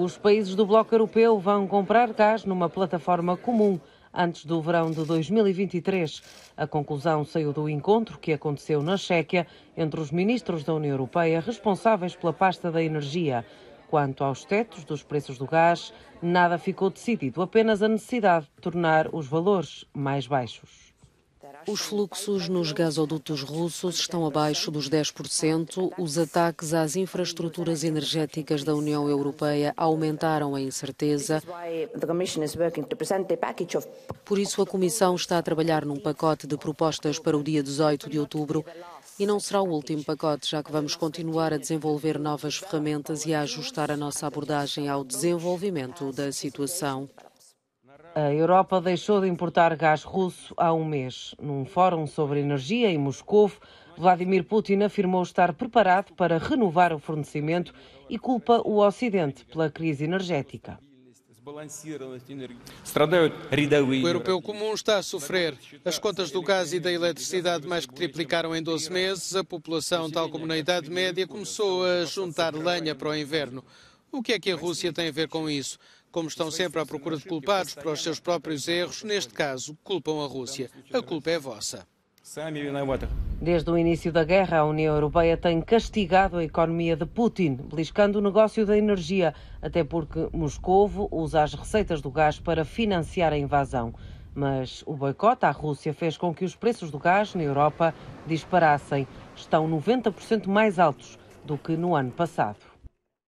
Os países do Bloco Europeu vão comprar gás numa plataforma comum antes do verão de 2023. A conclusão saiu do encontro que aconteceu na Chequia entre os ministros da União Europeia responsáveis pela pasta da energia. Quanto aos tetos dos preços do gás, nada ficou decidido, apenas a necessidade de tornar os valores mais baixos. Os fluxos nos gasodutos russos estão abaixo dos 10%. Os ataques às infraestruturas energéticas da União Europeia aumentaram a incerteza. Por isso, a Comissão está a trabalhar num pacote de propostas para o dia 18 de outubro. E não será o último pacote, já que vamos continuar a desenvolver novas ferramentas e a ajustar a nossa abordagem ao desenvolvimento da situação. A Europa deixou de importar gás russo há um mês. Num fórum sobre energia em Moscou, Vladimir Putin afirmou estar preparado para renovar o fornecimento e culpa o Ocidente pela crise energética. O europeu comum está a sofrer. As contas do gás e da eletricidade mais que triplicaram em 12 meses. A população, tal como na Idade Média, começou a juntar lenha para o inverno. O que é que a Rússia tem a ver com isso? Como estão sempre à procura de culpados para os seus próprios erros, neste caso, culpam a Rússia. A culpa é vossa. Desde o início da guerra, a União Europeia tem castigado a economia de Putin, beliscando o negócio da energia, até porque Moscovo usa as receitas do gás para financiar a invasão. Mas o boicote à Rússia fez com que os preços do gás na Europa disparassem. Estão 90% mais altos do que no ano passado.